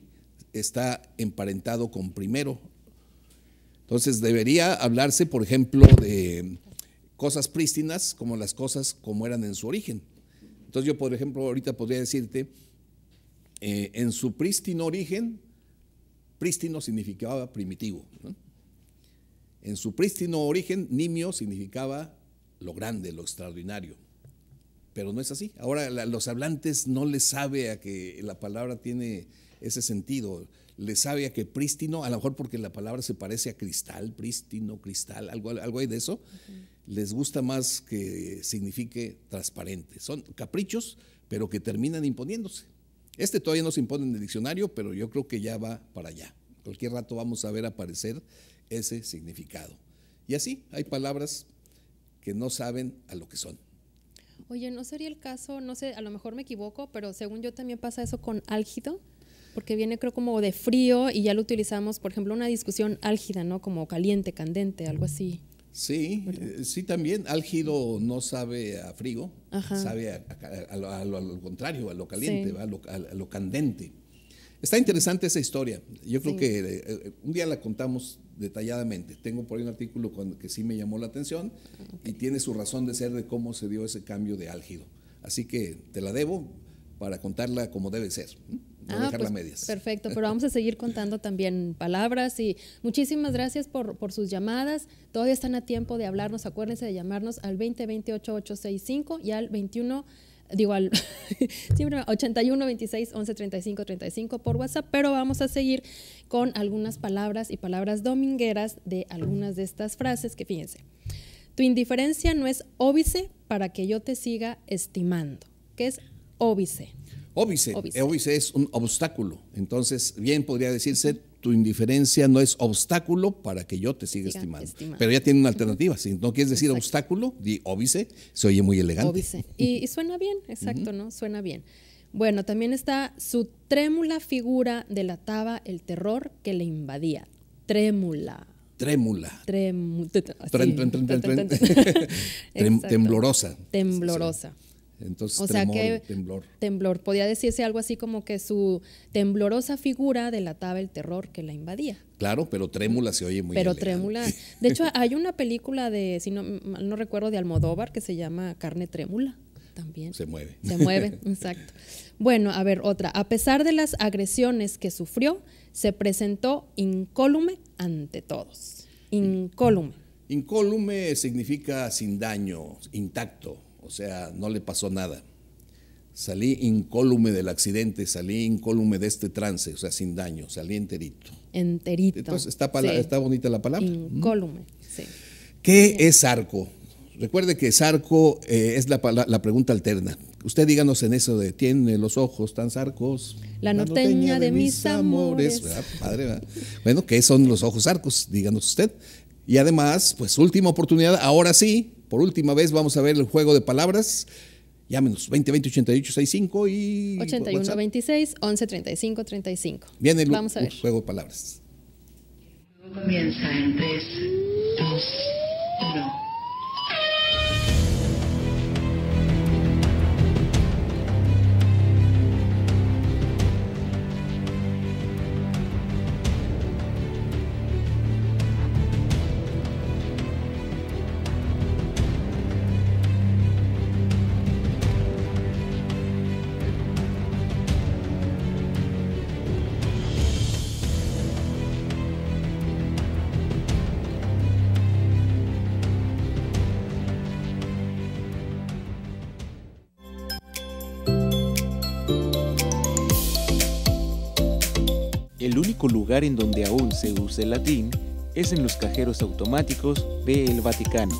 está emparentado con primero. Entonces, debería hablarse, por ejemplo, de cosas prístinas como las cosas como eran en su origen. Entonces, yo, por ejemplo, ahorita podría decirte, eh, en su prístino origen, prístino significaba primitivo. En su prístino origen, nimio significaba lo grande, lo extraordinario pero no es así. Ahora los hablantes no les sabe a que la palabra tiene ese sentido. Les sabe a que prístino, a lo mejor porque la palabra se parece a cristal, prístino, cristal, algo, algo hay de eso. Les gusta más que signifique transparente. Son caprichos, pero que terminan imponiéndose. Este todavía no se impone en el diccionario, pero yo creo que ya va para allá. Cualquier rato vamos a ver aparecer ese significado. Y así hay palabras que no saben a lo que son. Oye, ¿no sería el caso, no sé, a lo mejor me equivoco, pero según yo también pasa eso con álgido? Porque viene creo como de frío y ya lo utilizamos, por ejemplo, una discusión álgida, ¿no? Como caliente, candente, algo así. Sí, eh, sí también. Álgido no sabe a frío, sabe a, lo, contrario, a lo caliente, a lo candente. Está interesante esa historia. Yo creo que eh, eh, un día la contamos detalladamente. Tengo por ahí un artículo que sí me llamó la atención y tiene su razón de ser de cómo se dio ese cambio de álgido. Así que te la debo para contarla como debe ser. No ah, dejarla pues, medias. Perfecto, pero vamos a seguir contando también palabras y muchísimas gracias por, sus llamadas. Todavía están a tiempo de hablarnos. Acuérdense de llamarnos al 2028-865 y al 21 digo al siempre 81 26 11 35 35 por WhatsApp, pero vamos a seguir con algunas palabras y palabras domingueras de algunas de estas frases que fíjense. Tu indiferencia no es óbice para que yo te siga estimando. ¿Qué es óbice? Óbice. Óbice, es un obstáculo. Entonces, bien podría decirse tu indiferencia no es obstáculo para que yo te siga, estimando. Pero ya tiene una alternativa. Si no quieres decir obstáculo, di óbice, se oye muy elegante. Y, suena bien, exacto, ¿no? Suena bien. Bueno, también está su trémula figura delataba el terror que le invadía. Trémula. Trémula. temblorosa. Temblorosa. Entonces, o sea que temblor. Temblor. Podía decirse algo así como que su temblorosa figura delataba el terror que la invadía. Claro, pero trémula se oye muy Pero trémula. De hecho, hay una película de, si no, no recuerdo, de Almodóvar que se llama Carne Trémula también. Se mueve. Se mueve, exacto. Bueno, a ver, otra. A pesar de las agresiones que sufrió, se presentó incólume ante todos. Incólume. Incólume significa sin daño, intacto, o sea, no le pasó nada. Salí incólume del accidente, salí incólume de este trance, o sea, sin daño, salí enterito. Enterito. Entonces, está, bonita la palabra. Incólume, sí. ¿Qué es arco? Recuerde que arco eh, es la, pregunta alterna. Usted díganos en eso de tiene los ojos tan sarcos. La norteña, de, mis amores. Ah, bueno, ¿qué son los ojos arcos? Díganos usted. Y además, pues última oportunidad, ahora sí, por última vez vamos a ver el juego de palabras. Llámenos 20 20 88 65 y 81 26 11 35 35. Viene el juego de palabras. Comienza en 3, 2, 1. el único lugar en donde aún se usa el latín es en los cajeros automáticos del Vaticano.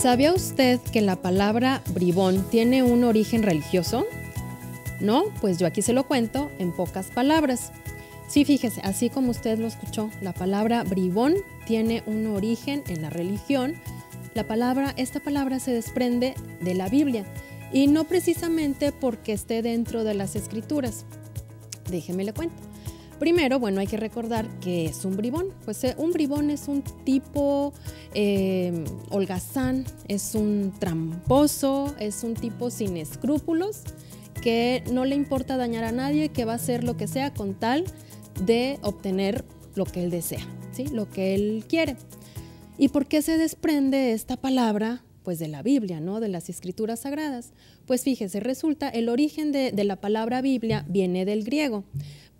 ¿Sabía usted que la palabra bribón tiene un origen religioso? No, pues yo aquí se lo cuento en pocas palabras. Sí, fíjese, así como usted lo escuchó, la palabra bribón tiene un origen en la religión. La palabra, esta palabra se desprende de la Biblia y no precisamente porque esté dentro de las escrituras. Déjeme le cuento. Primero, bueno, hay que recordar que es un bribón. Pues eh, un bribón es un tipo eh, holgazán, es un tramposo, es un tipo sin escrúpulos, que no le importa dañar a nadie, que va a hacer lo que sea con tal de obtener lo que él desea, ¿sí? lo que él quiere. ¿Y por qué se desprende esta palabra pues de la Biblia, ¿no? De las escrituras sagradas. Pues fíjese, resulta, el origen de, la palabra Biblia viene del griego.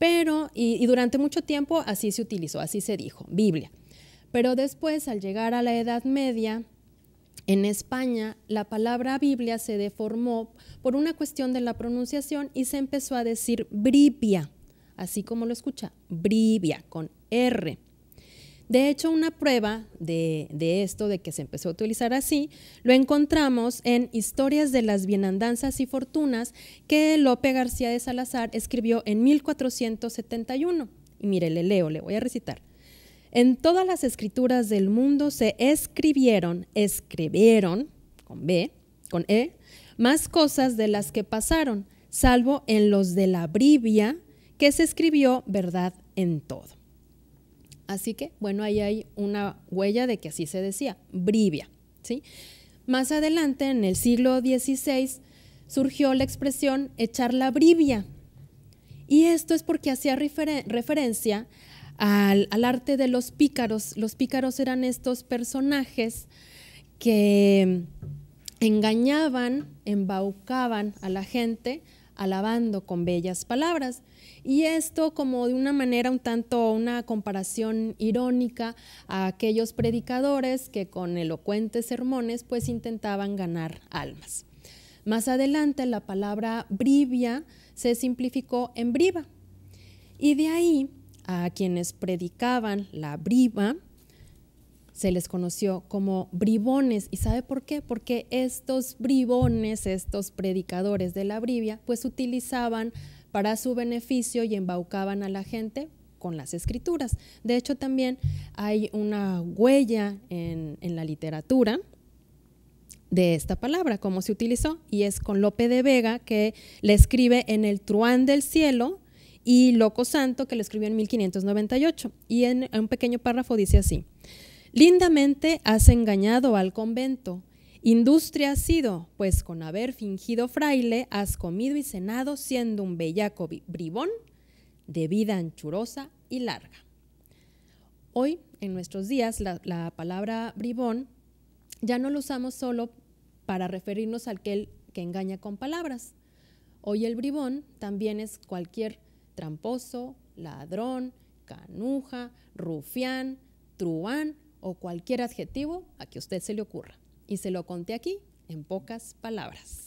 Pero, y, durante mucho tiempo así se utilizó, así se dijo, Biblia. Pero después, al llegar a la Edad Media, en España, la palabra Biblia se deformó por una cuestión de la pronunciación y se empezó a decir Bribia, así como lo escucha, Bribia, con R. De hecho, una prueba de, esto, de que se empezó a utilizar así, lo encontramos en Historias de las Bienandanzas y Fortunas que Lope García de Salazar escribió en 1471. Y mire, le leo, le voy a recitar. En todas las escrituras del mundo se escribieron, escribieron, con B, con E, más cosas de las que pasaron, salvo en los de la Bribia, que se escribió verdad en todo. Así que, bueno, ahí hay una huella de que así se decía, brivia. ¿sí? Más adelante, en el siglo XVI, surgió la expresión echar la brivia. Y esto es porque hacía referencia al, al, arte de los pícaros. Los pícaros eran estos personajes que engañaban, embaucaban a la gente alabando con bellas palabras. Y esto como de una manera un tanto una comparación irónica a aquellos predicadores que con elocuentes sermones pues intentaban ganar almas. Más adelante la palabra brivia se simplificó en briva. Y de ahí a quienes predicaban la briva se les conoció como bribones. ¿Y sabe por qué? Porque estos bribones, estos predicadores de la brivia, pues utilizaban para su beneficio y embaucaban a la gente con las escrituras. De hecho, también hay una huella en, la literatura de esta palabra, cómo se utilizó, y es con Lope de Vega, que le escribe en el truán del cielo, y Loco Santo, que le escribió en 1598. Y en un pequeño párrafo dice así, lindamente has engañado al convento, Industria ha sido, pues con haber fingido fraile, has comido y cenado siendo un bellaco bribón de vida anchurosa y larga. Hoy, en nuestros días, la, palabra bribón ya no lo usamos solo para referirnos al que, que engaña con palabras. Hoy el bribón también es cualquier tramposo, ladrón, canuja, rufián, truán o cualquier adjetivo a que usted se le ocurra. Y se lo conté aquí en pocas palabras.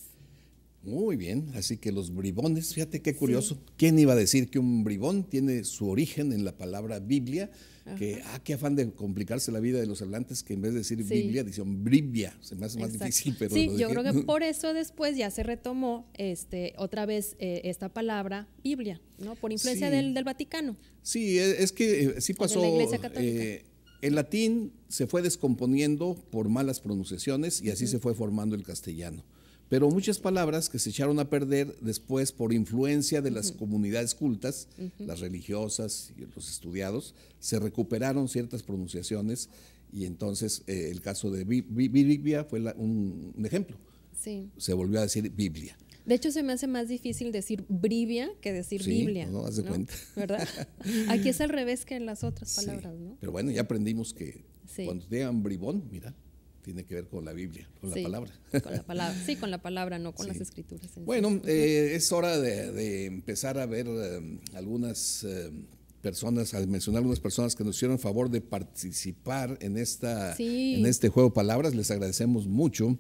Muy bien, así que los bribones, fíjate qué curioso. ¿Quién iba a decir que un bribón tiene su origen en la palabra Biblia? Que, ah, qué afán de complicarse la vida de los hablantes que en vez de decir Biblia, dicen Bribia, Se me hace más difícil, pero. Sí, yo creo que por eso después ya se retomó este, otra vez eh, esta palabra Biblia, ¿no? Por influencia del, del, Vaticano. Sí, e, es, que eh, sí pasó. la Iglesia Católica. Eh, el latín se fue descomponiendo por malas pronunciaciones y así se fue formando el castellano. Pero muchas palabras que se echaron a perder después por influencia de las comunidades cultas, las religiosas y los estudiados, se recuperaron ciertas pronunciaciones y entonces eh, el caso de Biblia fue un, ejemplo. Se volvió a decir Biblia. De hecho, se me hace más difícil decir brivia que decir sí, Biblia. No, haz de cuenta. ¿Verdad? Aquí es al revés que en las otras palabras, ¿no? Pero bueno, ya aprendimos que cuando digan bribón, mira, tiene que ver con la Biblia, con la palabra. Con la palabra, sí, con la palabra, no con las escrituras. Bueno, eh, es hora de, empezar a ver eh, algunas. Eh, personas, al mencionar algunas personas que nos hicieron favor de participar en, esta, en este juego de palabras. Les agradecemos mucho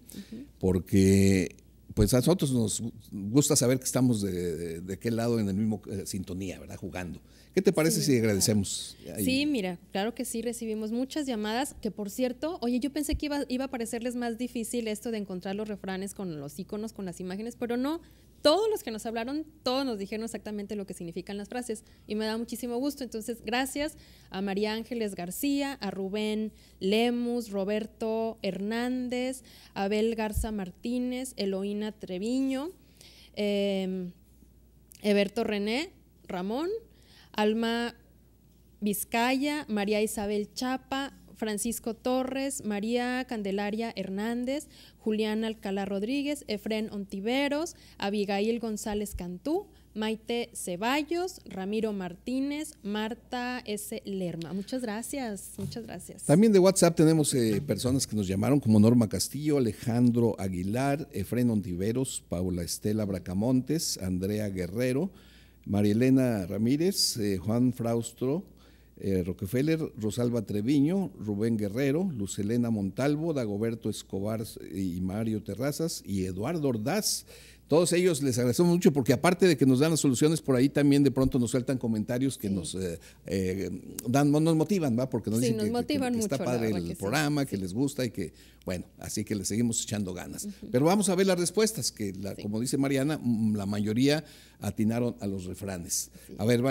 porque pues a nosotros nos gusta saber que estamos de, qué lado en el mismo eh, sintonía, ¿verdad? Jugando. ¿Qué te parece si agradecemos? Sí, mira, claro que sí, recibimos muchas llamadas, que por cierto, oye, yo pensé que iba, iba a parecerles más difícil esto de encontrar los refranes con los iconos, con las imágenes, pero no, todos los que nos hablaron, todos nos dijeron exactamente lo que significan las frases y me da muchísimo gusto. Entonces, gracias a María Ángeles García, a Rubén Lemus, Roberto Hernández, Abel Garza Martínez, Eloína Treviño, eh, Eberto René Ramón, Alma Vizcaya, María Isabel Chapa, Francisco Torres, María Candelaria Hernández, Julián Alcalá Rodríguez, Efren Ontiveros, Abigail González Cantú, Maite Ceballos, Ramiro Martínez, Marta S. Lerma. Muchas gracias, muchas gracias. También de WhatsApp tenemos eh, personas que nos llamaron, como Norma Castillo, Alejandro Aguilar, Efren Ontiveros, Paula Estela Bracamontes, Andrea Guerrero, María Elena Ramírez, eh, Juan Fraustro, eh, Rockefeller, Rosalba Treviño, Rubén Guerrero, Lucelena Montalvo, Dagoberto Escobar eh, y Mario Terrazas y Eduardo Ordaz todos ellos les agradecemos mucho porque aparte de que nos dan las soluciones, por ahí también de pronto nos sueltan comentarios que nos eh, eh, nos motivan, ¿va? Porque nos dicen que, está padre el programa, que les gusta y que, bueno, así que le seguimos echando ganas. Pero vamos a ver las respuestas, que como dice Mariana, mm, la mayoría atinaron a los refranes. A ver,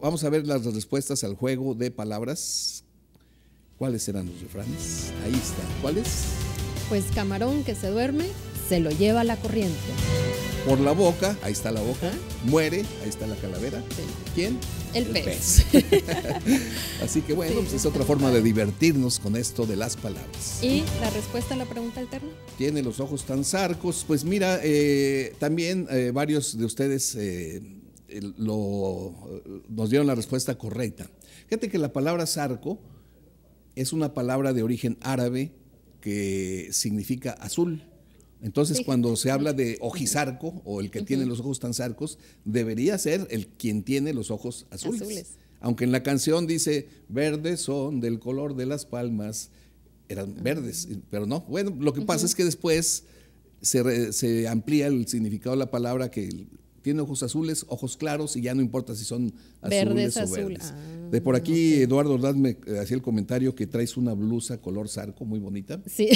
vamos a ver las respuestas al juego de palabras. ¿Cuáles eran los refranes? Ahí está. ¿Cuáles? Pues camarón que se duerme, se lo lleva la corriente. Por la boca, ahí está la boca, muere, ahí está la calavera. ¿Quién? El, pez. Así que bueno, pues es otra forma de divertirnos con esto de las palabras. ¿Y la respuesta a la pregunta alterna? Tiene los ojos tan zarcos, Pues mira, eh, también eh, varios de ustedes eh, nos dieron la respuesta correcta. Fíjate que la palabra sarco es una palabra de origen árabe que significa azul. Entonces, cuando se habla de ojizarco o el que tiene los ojos tan zarcos, debería ser el quien tiene los ojos azules. Aunque en la canción dice, verdes son del color de las palmas, eran ah. verdes, pero no. Bueno, lo que pasa es que después se, se, amplía el significado de la palabra que tiene ojos azules, ojos claros y ya no importa si son azules o azul. verdes. Ah, de por aquí Eduardo Ordaz me eh, hacía el comentario que traes una blusa color zarco muy bonita. Sí,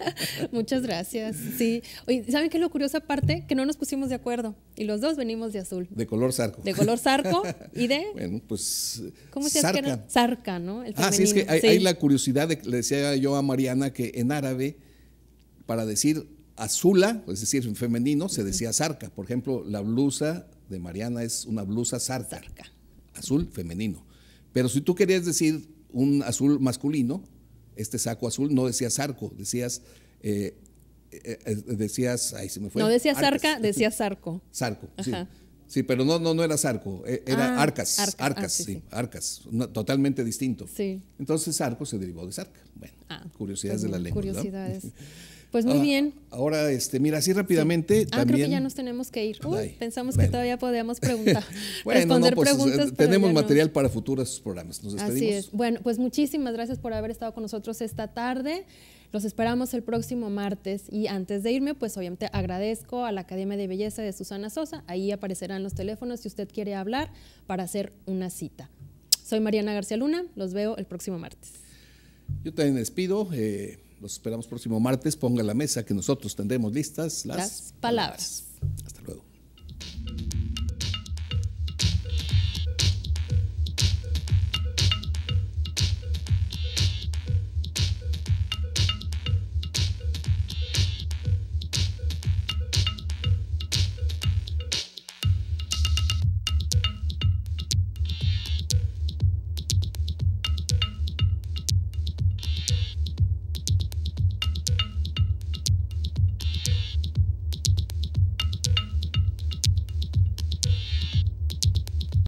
muchas gracias. Sí, Oye, ¿saben qué es lo curioso aparte? Que no nos pusimos de acuerdo y los dos venimos de azul. De color sarco. De color sarco y de... Bueno, pues... ¿Cómo se llama? ¿no? ah, sí, es que hay, la curiosidad, de, le decía yo a Mariana que en árabe, para decir azula, es decir, femenino, se decía zarca. Por ejemplo, la blusa de Mariana es una blusa zarca, azul femenino. Pero si tú querías decir un azul masculino, este saco azul no decía zarco, decías, decías, eh, eh, eh, ahí se me fue. No decía zarca, decía zarco. Zarco, sí. Sí, pero no, no, no era Zarco, e, era ah, Arcas, Arcas, ah, sí, Arcas, totalmente distinto. Sí. Entonces Zarco se derivó de Zarca. Bueno, ah, curiosidades de la lengua. Curiosidades. Pues muy ah, bien. Ahora, este, mira, así rápidamente. también… Ah, creo que ya nos tenemos que ir. Uy, pensamos que todavía podíamos preguntar. bueno, responder no, pues, eh, preguntas. Tenemos material para futuros programas. Nos despedimos. Así es. Bueno, pues muchísimas gracias por haber estado con nosotros esta tarde. Los esperamos el próximo martes. Y antes de irme, pues obviamente agradezco a la Academia de Belleza de Susana Sosa. Ahí aparecerán los teléfonos si usted quiere hablar para hacer una cita. Soy Mariana García Luna. Los veo el próximo martes. Yo también despido. Eh, los esperamos próximo martes. Ponga la mesa que nosotros tendremos listas las, palabras. Hasta luego.